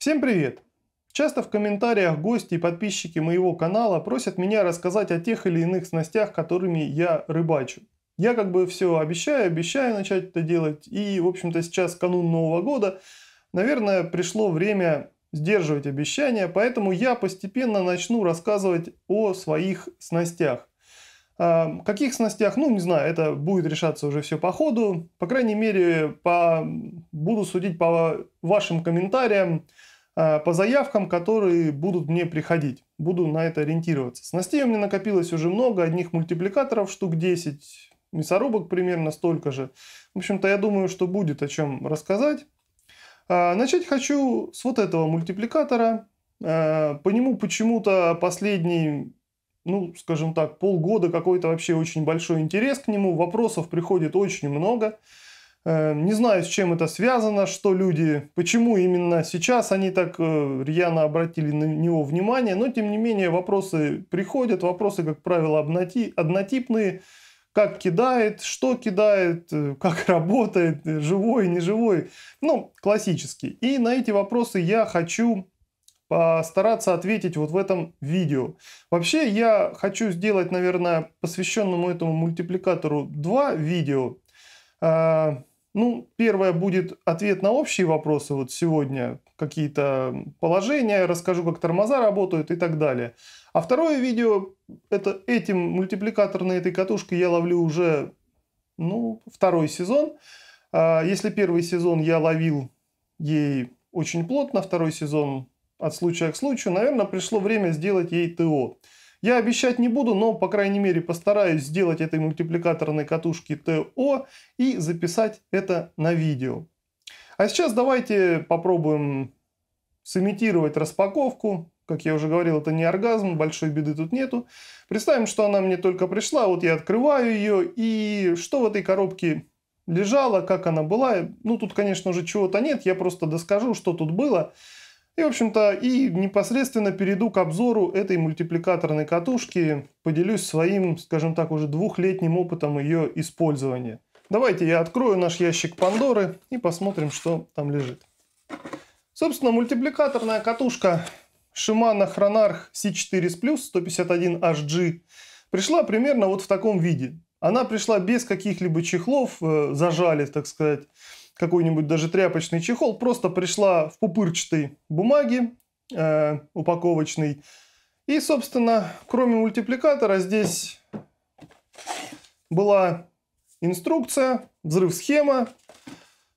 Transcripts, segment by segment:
Всем привет! Часто в комментариях гости и подписчики моего канала просят меня рассказать о тех или иных снастях, которыми я рыбачу. Я как бы все обещаю, обещаю начать это делать, и в общем-то сейчас канун Нового года, наверное, пришло время сдерживать обещания, поэтому я постепенно начну рассказывать о своих снастях. А, каких снастях, ну не знаю, это будет решаться уже все по ходу. По крайней мере, по... буду судить по вашим комментариям, Э, по заявкам, которые будут мне приходить. Буду на это ориентироваться. Снастей у меня накопилось уже много, одних мультипликаторов штук 10, мясорубок примерно столько же. В общем-то, я думаю, что будет о чем рассказать. А, начать хочу с вот этого мультипликатора. Э, по нему почему-то последний, ну, скажем так, полгода какой-то вообще очень большой интерес к нему. Вопросов приходит очень много. Много. Э, не знаю, с чем это связано, что люди, почему именно сейчас они так э, рьяно обратили на него внимание, но тем не менее вопросы приходят, вопросы, как правило, однотипные, как кидает, что кидает, э, как работает, живой, неживой, ну, классический. И на эти вопросы я хочу постараться ответить вот в этом видео. Вообще я хочу сделать, наверное, посвященному этому мультипликатору два видео ну, первое будет ответ на общие вопросы вот сегодня, какие-то положения, расскажу, как тормоза работают и так далее. А второе видео, это этим мультипликаторной этой катушкой я ловлю уже, ну, второй сезон. А, если первый сезон я ловил ей очень плотно, второй сезон от случая к случаю, наверное, пришло время сделать ей ТО. Я обещать не буду, но, по крайней мере, постараюсь сделать этой мультипликаторной катушки ТО и записать это на видео. А сейчас давайте попробуем сымитировать распаковку. Как я уже говорил, это не оргазм, большой беды тут нету. Представим, что она мне только пришла, вот я открываю ее, и что в этой коробке лежало, как она была. Ну, тут, конечно, же, чего-то нет, я просто доскажу, что тут было. И, в общем-то, и непосредственно перейду к обзору этой мультипликаторной катушки. Поделюсь своим, скажем так, уже двухлетним опытом ее использования. Давайте я открою наш ящик Пандоры и посмотрим, что там лежит. Собственно, мультипликаторная катушка Shimano Хронарх C4 с плюс 151HG пришла примерно вот в таком виде. Она пришла без каких-либо чехлов, э, зажали, так сказать какой-нибудь даже тряпочный чехол, просто пришла в пупырчатой бумаге э, упаковочной. И, собственно, кроме мультипликатора здесь была инструкция, взрыв-схема,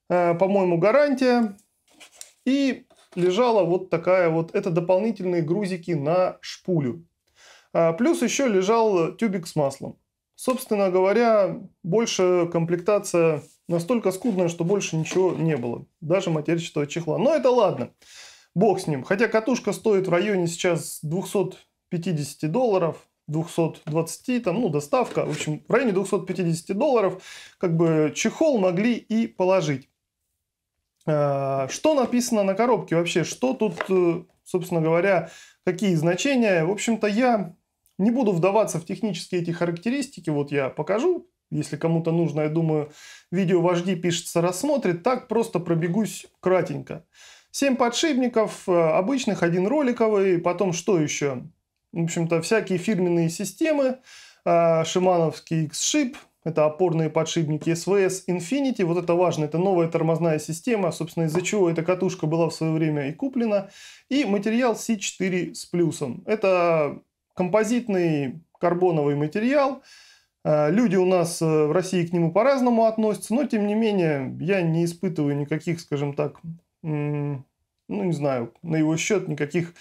э, по-моему, гарантия. И лежала вот такая вот, это дополнительные грузики на шпулю. А плюс еще лежал тюбик с маслом. Собственно говоря, больше комплектация настолько скудная, что больше ничего не было. Даже матерчатого чехла. Но это ладно. Бог с ним. Хотя катушка стоит в районе сейчас 250 долларов. 220, там, ну, доставка, в общем, в районе 250 долларов, как бы чехол могли и положить. А, что написано на коробке вообще? Что тут, э, собственно говоря, какие значения? В общем-то, я не буду вдаваться в технические эти характеристики. Вот я покажу если кому-то нужно, я думаю, видео вожди пишется, рассмотрит. Так просто пробегусь кратенько. 7 подшипников, э, обычных, один роликовый, потом что еще? В общем-то, всякие фирменные системы, э, шимановский X-Ship, это опорные подшипники SVS Infinity, вот это важно, это новая тормозная система, собственно, из-за чего эта катушка была в свое время и куплена, и материал C4 с плюсом. Это композитный карбоновый материал, Э, люди у нас э, в России к нему по-разному относятся, но тем не менее я не испытываю никаких, скажем так, ну не знаю, на его счет никаких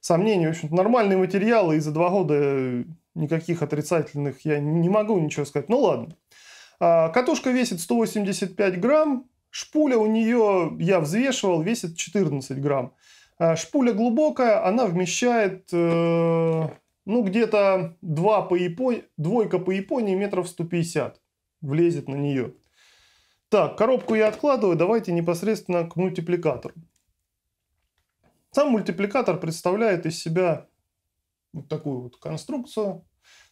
сомнений. В общем-то, нормальные материалы, и за два года э, никаких отрицательных я не могу ничего сказать. Ну ладно. А, катушка весит 185 грамм, шпуля у нее, я взвешивал, весит 14 грамм. А, шпуля глубокая, она вмещает ну, где-то два по Японии, двойка по Японии метров 150 влезет на нее. Так, коробку я откладываю, давайте непосредственно к мультипликатору. Сам мультипликатор представляет из себя вот такую вот конструкцию.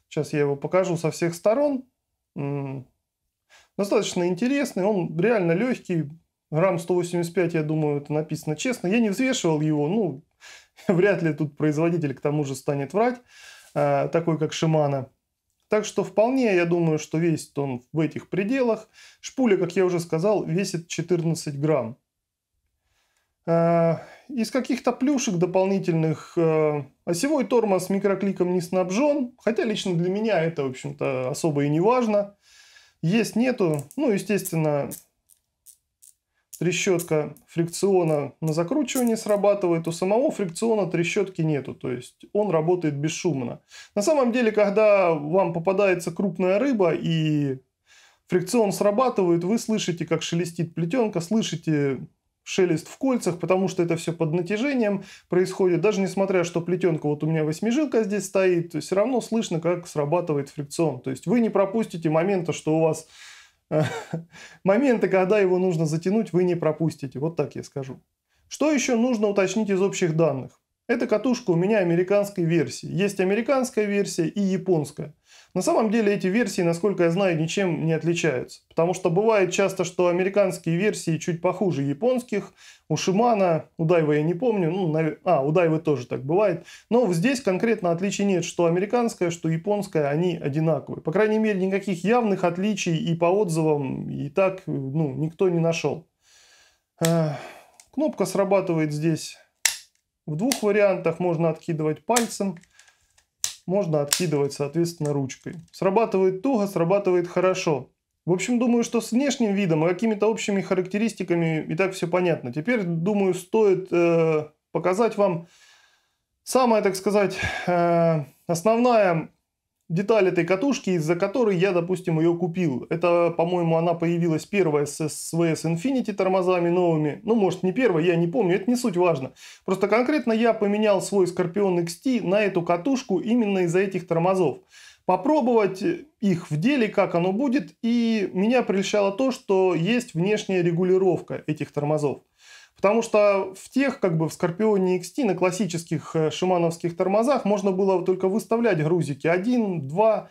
Сейчас я его покажу со всех сторон. Достаточно интересный, он реально легкий. Грамм 185, я думаю, это написано честно. Я не взвешивал его, ну, Вряд ли тут производитель к тому же станет врать, э, такой как Шимана. Так что вполне, я думаю, что весит он в этих пределах. Шпуля, как я уже сказал, весит 14 грамм. Э, из каких-то плюшек дополнительных э, осевой тормоз микрокликом не снабжен, хотя лично для меня это, в общем-то, особо и не важно. Есть, нету, ну, естественно, трещотка фрикциона на закручивании срабатывает, у самого фрикциона трещотки нету, то есть он работает бесшумно. На самом деле, когда вам попадается крупная рыба и фрикцион срабатывает, вы слышите, как шелестит плетенка, слышите шелест в кольцах, потому что это все под натяжением происходит. Даже несмотря, что плетенка, вот у меня восьмижилка здесь стоит, все равно слышно, как срабатывает фрикцион. То есть вы не пропустите момента, что у вас моменты, когда его нужно затянуть, вы не пропустите. Вот так я скажу. Что еще нужно уточнить из общих данных? Эта катушка у меня американской версии. Есть американская версия и японская. На самом деле эти версии, насколько я знаю, ничем не отличаются. Потому что бывает часто, что американские версии чуть похуже японских. У Шимана, у Дайва я не помню, ну, нав... а, у Дайвы тоже так бывает. Но здесь конкретно отличий нет, что американская, что японская, они одинаковые. По крайней мере, никаких явных отличий и по отзывам, и так, ну, никто не нашел. Э, кнопка срабатывает здесь в двух вариантах. Можно откидывать пальцем можно откидывать, соответственно, ручкой. Срабатывает туго, срабатывает хорошо. В общем, думаю, что с внешним видом и какими-то общими характеристиками и так все понятно. Теперь, думаю, стоит э, показать вам самое, так сказать, э, основная деталь этой катушки, из-за которой я, допустим, ее купил. Это, по-моему, она появилась первая с SVS Infinity тормозами новыми. Ну, может, не первая, я не помню, это не суть важно. Просто конкретно я поменял свой Scorpion XT на эту катушку именно из-за этих тормозов. Попробовать их в деле, как оно будет, и меня прельщало то, что есть внешняя регулировка этих тормозов. Потому что в тех, как бы в Скорпионе XT, на классических э, шимановских тормозах можно было только выставлять грузики 1, 2,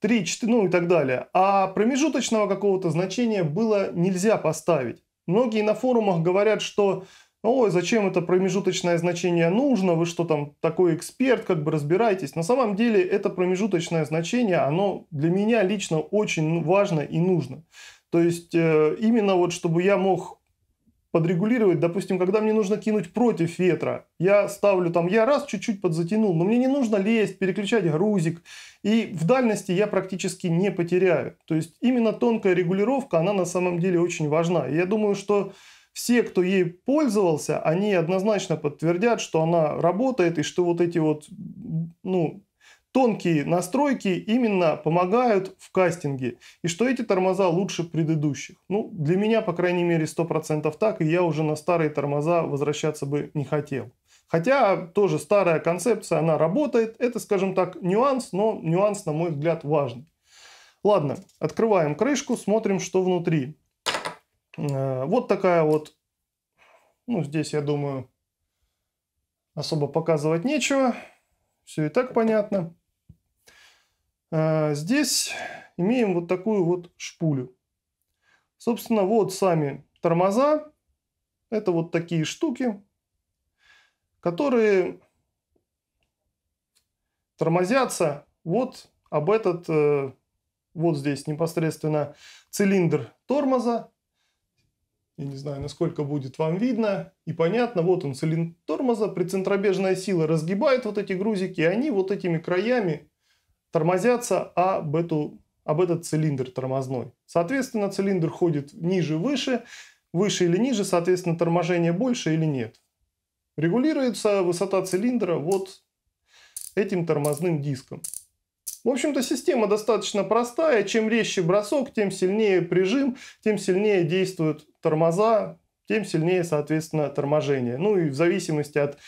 3, 4, ну и так далее. А промежуточного какого-то значения было нельзя поставить. Многие на форумах говорят, что ой, зачем это промежуточное значение нужно, вы что там такой эксперт, как бы разбирайтесь. На самом деле это промежуточное значение, оно для меня лично очень важно и нужно. То есть э, именно вот чтобы я мог подрегулировать, допустим, когда мне нужно кинуть против ветра. Я ставлю там, я раз чуть-чуть подзатянул, но мне не нужно лезть, переключать грузик. И в дальности я практически не потеряю. То есть именно тонкая регулировка, она на самом деле очень важна. И я думаю, что все, кто ей пользовался, они однозначно подтвердят, что она работает и что вот эти вот ну, тонкие настройки именно помогают в кастинге, и что эти тормоза лучше предыдущих. Ну, для меня, по крайней мере, 100% так, и я уже на старые тормоза возвращаться бы не хотел. Хотя тоже старая концепция, она работает. Это, скажем так, нюанс, но нюанс, на мой взгляд, важный. Ладно, открываем крышку, смотрим, что внутри. Э, вот такая вот, ну, здесь, я думаю, особо показывать нечего. Все и так понятно. А, здесь имеем вот такую вот шпулю. Собственно, вот сами тормоза. Это вот такие штуки, которые тормозятся вот об этот, э, вот здесь непосредственно цилиндр тормоза. Я не знаю, насколько будет вам видно и понятно. Вот он, цилиндр тормоза. Прицентробежная сила разгибает вот эти грузики, и они вот этими краями тормозятся а об, эту, об этот цилиндр тормозной. Соответственно, цилиндр ходит ниже-выше, выше или ниже, соответственно, торможение больше или нет. Регулируется высота цилиндра вот этим тормозным диском. В общем-то, система достаточно простая. Чем резче бросок, тем сильнее прижим, тем сильнее действуют тормоза, тем сильнее, соответственно, торможение. Ну и в зависимости от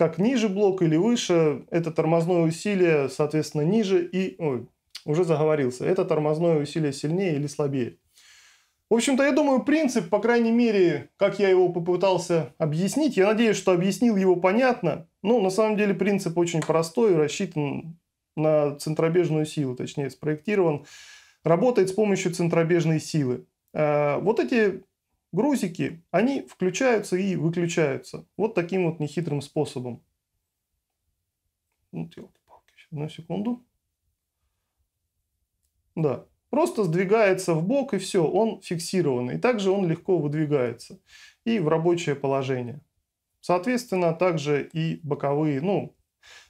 как ниже блок или выше, это тормозное усилие, соответственно, ниже и... Ой, уже заговорился. Это тормозное усилие сильнее или слабее. В общем-то, я думаю, принцип, по крайней мере, как я его попытался объяснить, я надеюсь, что объяснил его понятно. Ну, на самом деле, принцип очень простой, рассчитан на центробежную силу, точнее, спроектирован. Работает с помощью центробежной силы. А, вот эти Грузики, они включаются и выключаются. Вот таким вот нехитрым способом. Вот, ну, елки-палки, одну секунду. Да, просто сдвигается в бок и все, он фиксированный. Также он легко выдвигается и в рабочее положение. Соответственно, также и боковые, ну,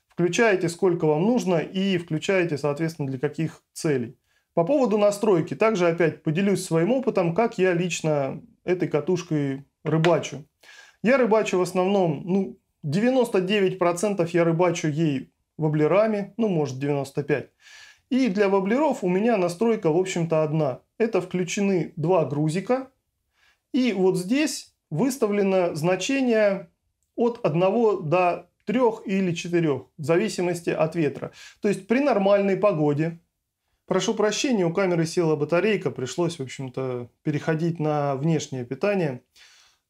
включаете сколько вам нужно и включаете, соответственно, для каких целей. По поводу настройки, также опять поделюсь своим опытом, как я лично этой катушкой рыбачу. Я рыбачу в основном, ну, 99% я рыбачу ей воблерами, ну, может 95%. И для воблеров у меня настройка, в общем-то, одна. Это включены два грузика. И вот здесь выставлено значение от 1 до 3 или 4, в зависимости от ветра. То есть при нормальной погоде, Прошу прощения, у камеры села батарейка, пришлось, в общем-то, переходить на внешнее питание.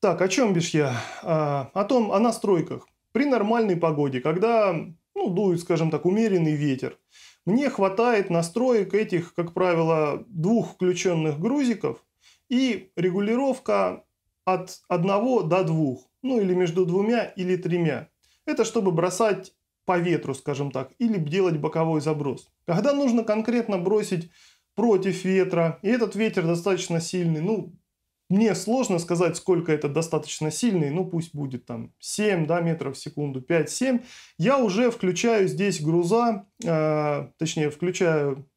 Так, о чем бишь я? А, о том, о настройках. При нормальной погоде, когда ну, дует, скажем так, умеренный ветер, мне хватает настроек этих, как правило, двух включенных грузиков и регулировка от одного до двух, ну или между двумя или тремя. Это чтобы бросать по ветру, скажем так, или делать боковой заброс. Когда нужно конкретно бросить против ветра, и этот ветер достаточно сильный, ну, мне сложно сказать, сколько это достаточно сильный, ну пусть будет там 7 да, метров в секунду, 5-7. Я уже включаю здесь груза, э, точнее включаю,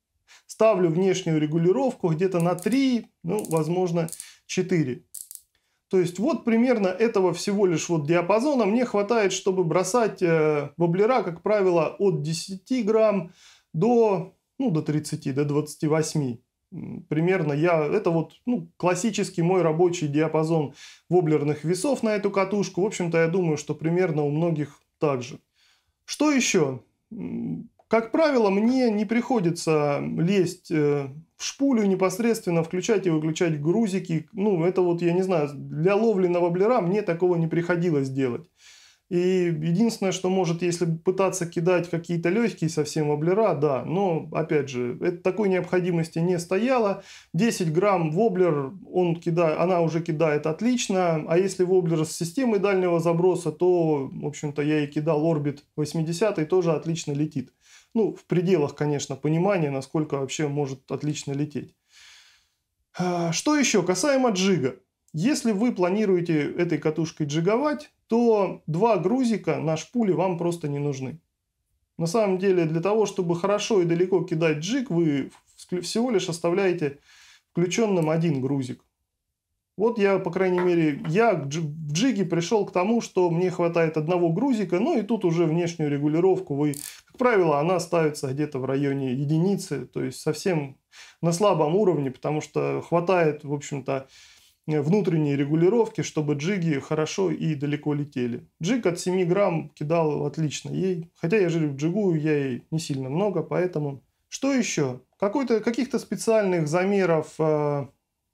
ставлю внешнюю регулировку где-то на 3, ну возможно 4. То есть вот примерно этого всего лишь вот диапазона мне хватает, чтобы бросать воблера, э, как правило, от 10 грамм до, ну, до 30, до 28. Примерно я, это вот ну, классический мой рабочий диапазон воблерных весов на эту катушку. В общем-то, я думаю, что примерно у многих также. Что еще? Как правило, мне не приходится лезть э, в шпулю непосредственно, включать и выключать грузики. Ну, это вот, я не знаю, для ловли на воблера мне такого не приходилось делать. И единственное, что может, если пытаться кидать какие-то легкие совсем воблера, да, но, опять же, это, такой необходимости не стояло. 10 грамм воблер, он кидает, она уже кидает отлично, а если воблер с системой дальнего заброса, то, в общем-то, я и кидал орбит 80 тоже отлично летит. Ну, в пределах, конечно, понимания, насколько вообще может отлично лететь. А, что еще касаемо джига. Если вы планируете этой катушкой джиговать, то два грузика на шпуле вам просто не нужны. На самом деле, для того, чтобы хорошо и далеко кидать джиг, вы всего лишь оставляете включенным один грузик. Вот я, по крайней мере, я в джиге пришел к тому, что мне хватает одного грузика, ну и тут уже внешнюю регулировку вы как правило, она ставится где-то в районе единицы, то есть совсем на слабом уровне, потому что хватает, в общем-то, э, внутренней регулировки, чтобы джиги хорошо и далеко летели. Джиг от 7 грамм кидал отлично ей, хотя я жил в джигу, я ей не сильно много, поэтому... Что еще? Какой-то Каких-то специальных замеров э,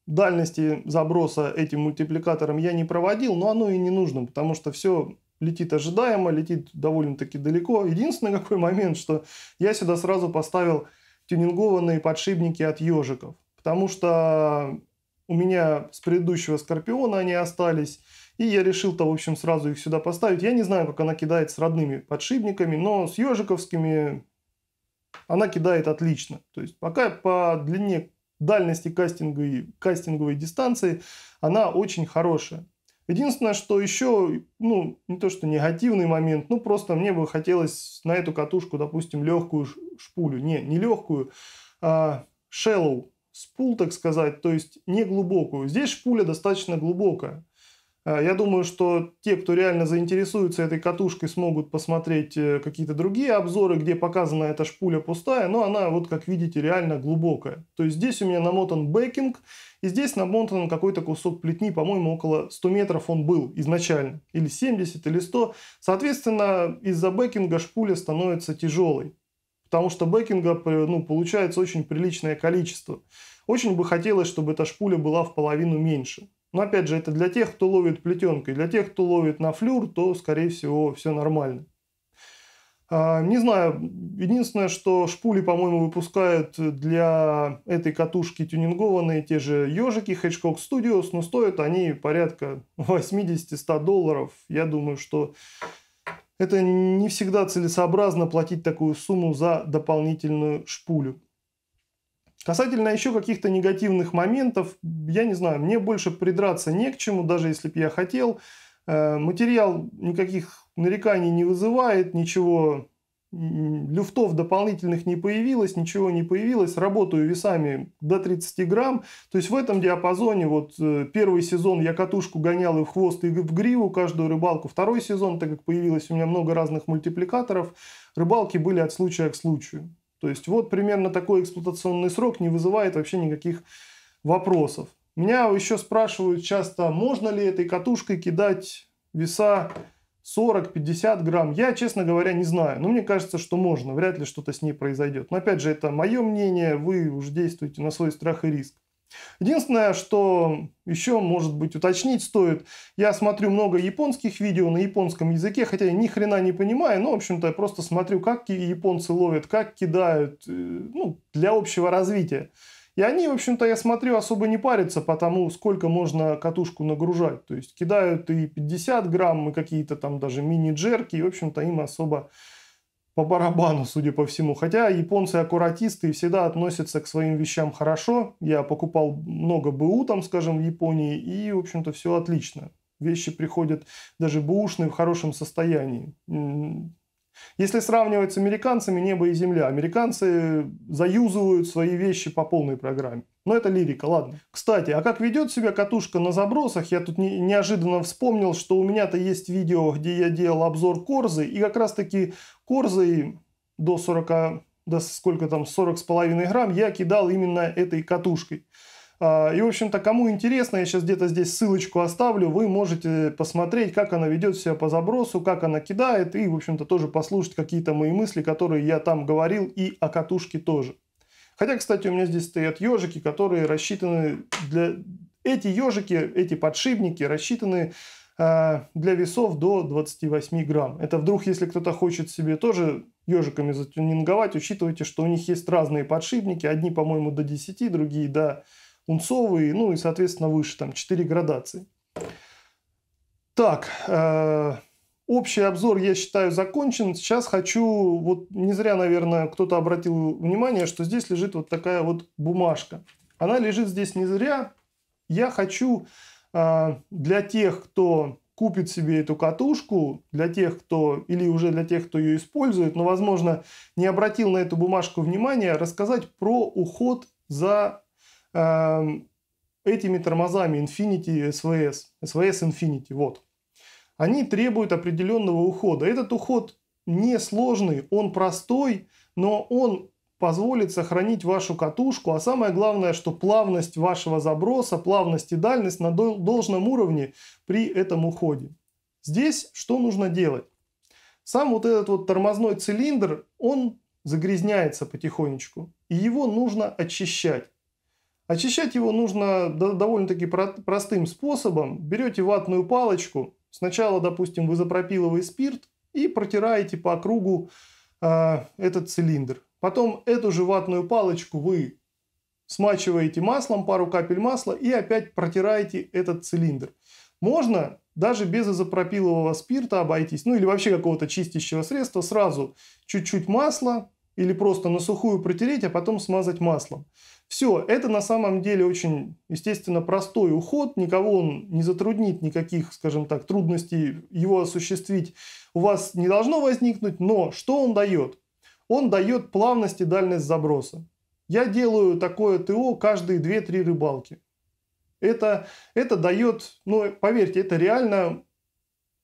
дальности заброса этим мультипликатором я не проводил, но оно и не нужно, потому что все летит ожидаемо, летит довольно-таки далеко. Единственный какой момент, что я сюда сразу поставил тюнингованные подшипники от ежиков, потому что у меня с предыдущего Скорпиона они остались, и я решил-то, в общем, сразу их сюда поставить. Я не знаю, как она кидает с родными подшипниками, но с ежиковскими она кидает отлично. То есть пока по длине дальности кастинговой, кастинговой дистанции она очень хорошая. Единственное, что еще, ну, не то что негативный момент, ну, просто мне бы хотелось на эту катушку, допустим, легкую шпулю, не, не легкую, а shallow спул, так сказать, то есть не глубокую. Здесь шпуля достаточно глубокая. А, я думаю, что те, кто реально заинтересуется этой катушкой, смогут посмотреть э, какие-то другие обзоры, где показана эта шпуля пустая, но она, вот как видите, реально глубокая. То есть здесь у меня намотан бэкинг, и здесь намотан какой-то кусок плетни, по-моему, около 100 метров он был изначально, или 70, или 100. Соответственно, из-за бэкинга шпуля становится тяжелой, потому что бэкинга э, ну, получается очень приличное количество. Очень бы хотелось, чтобы эта шпуля была в половину меньше. Но опять же, это для тех, кто ловит плетенкой. Для тех, кто ловит на флюр, то, скорее всего, все нормально. А, не знаю, единственное, что шпули, по-моему, выпускают для этой катушки тюнингованные те же ежики Hedgehog Studios, но стоят они порядка 80-100 долларов. Я думаю, что это не всегда целесообразно платить такую сумму за дополнительную шпулю. Касательно еще каких-то негативных моментов, я не знаю, мне больше придраться не к чему, даже если бы я хотел. Э, материал никаких нареканий не вызывает, ничего люфтов дополнительных не появилось, ничего не появилось. Работаю весами до 30 грамм. То есть в этом диапазоне вот э, первый сезон я катушку гонял и в хвост, и в гриву каждую рыбалку. Второй сезон, так как появилось у меня много разных мультипликаторов, рыбалки были от случая к случаю. То есть вот примерно такой эксплуатационный срок не вызывает вообще никаких вопросов. Меня еще спрашивают часто, можно ли этой катушкой кидать веса 40-50 грамм. Я, честно говоря, не знаю. Но мне кажется, что можно. Вряд ли что-то с ней произойдет. Но опять же, это мое мнение. Вы уже действуете на свой страх и риск. Единственное, что еще, может быть, уточнить стоит, я смотрю много японских видео на японском языке, хотя я ни хрена не понимаю, но, в общем-то, я просто смотрю, как японцы ловят, как кидают, э, ну, для общего развития. И они, в общем-то, я смотрю, особо не парятся по тому, сколько можно катушку нагружать. То есть кидают и 50 грамм, и какие-то там даже мини-джерки, и, в общем-то, им особо по барабану, судя по всему. Хотя японцы аккуратисты и всегда относятся к своим вещам хорошо. Я покупал много БУ там, скажем, в Японии, и, в общем-то, все отлично. Вещи приходят даже бушные в хорошем состоянии. Если сравнивать с американцами, небо и земля. Американцы заюзывают свои вещи по полной программе. Но это лирика, ладно. Кстати, а как ведет себя катушка на забросах? Я тут не, неожиданно вспомнил, что у меня-то есть видео, где я делал обзор Корзы, и как раз-таки корзой до 40, до сколько там, с половиной грамм я кидал именно этой катушкой. А, и, в общем-то, кому интересно, я сейчас где-то здесь ссылочку оставлю, вы можете посмотреть, как она ведет себя по забросу, как она кидает, и, в общем-то, тоже послушать какие-то мои мысли, которые я там говорил, и о катушке тоже. Хотя, кстати, у меня здесь стоят ежики, которые рассчитаны для... Эти ежики, эти подшипники рассчитаны Э, для весов до 28 грамм. Это вдруг, если кто-то хочет себе тоже ежиками затюнинговать, учитывайте, что у них есть разные подшипники. Одни, по-моему, до 10, другие до унцовые, ну и, соответственно, выше, там 4 градации. Так, э, общий обзор, я считаю, закончен. Сейчас хочу, вот не зря, наверное, кто-то обратил внимание, что здесь лежит вот такая вот бумажка. Она лежит здесь не зря. Я хочу а, для тех, кто купит себе эту катушку, для тех, кто, или уже для тех, кто ее использует, но, возможно, не обратил на эту бумажку внимания, рассказать про уход за э, этими тормозами Infinity SVS, SVS Infinity, вот. Они требуют определенного ухода. Этот уход несложный, он простой, но он позволит сохранить вашу катушку, а самое главное, что плавность вашего заброса, плавность и дальность на должном уровне при этом уходе. Здесь что нужно делать? Сам вот этот вот тормозной цилиндр, он загрязняется потихонечку, и его нужно очищать. Очищать его нужно довольно-таки простым способом. Берете ватную палочку, сначала, допустим, вы запропиловый спирт и протираете по кругу э, этот цилиндр. Потом эту же ватную палочку вы смачиваете маслом, пару капель масла и опять протираете этот цилиндр. Можно даже без изопропилового спирта обойтись, ну или вообще какого-то чистящего средства, сразу чуть-чуть масла или просто на сухую протереть, а потом смазать маслом. Все, это на самом деле очень, естественно, простой уход, никого он не затруднит, никаких, скажем так, трудностей его осуществить у вас не должно возникнуть, но что он дает? Он дает плавность и дальность заброса. Я делаю такое ТО каждые 2-3 рыбалки. Это, это дает, ну, поверьте, это реально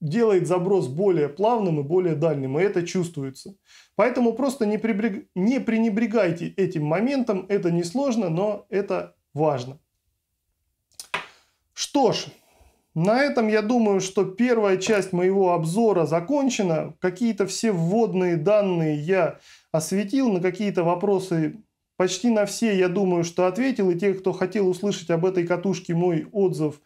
делает заброс более плавным и более дальним, и это чувствуется. Поэтому просто не, прибрег... не пренебрегайте этим моментом, это несложно, но это важно. Что ж, на этом я думаю, что первая часть моего обзора закончена. Какие-то все вводные данные я осветил, на какие-то вопросы почти на все, я думаю, что ответил. И те, кто хотел услышать об этой катушке мой отзыв,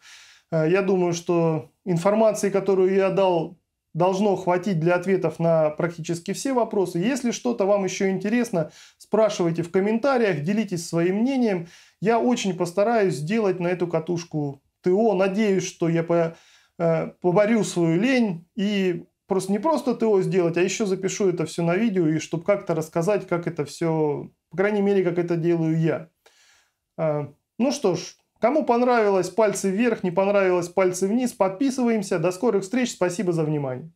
э, я думаю, что информации, которую я дал, должно хватить для ответов на практически все вопросы. Если что-то вам еще интересно, спрашивайте в комментариях, делитесь своим мнением. Я очень постараюсь сделать на эту катушку ТО, надеюсь, что я по, э, поборю свою лень и просто не просто ТО сделать, а еще запишу это все на видео, и чтобы как-то рассказать, как это все, по крайней мере, как это делаю я. Э, ну что ж, кому понравилось, пальцы вверх, не понравилось, пальцы вниз, подписываемся. До скорых встреч, спасибо за внимание.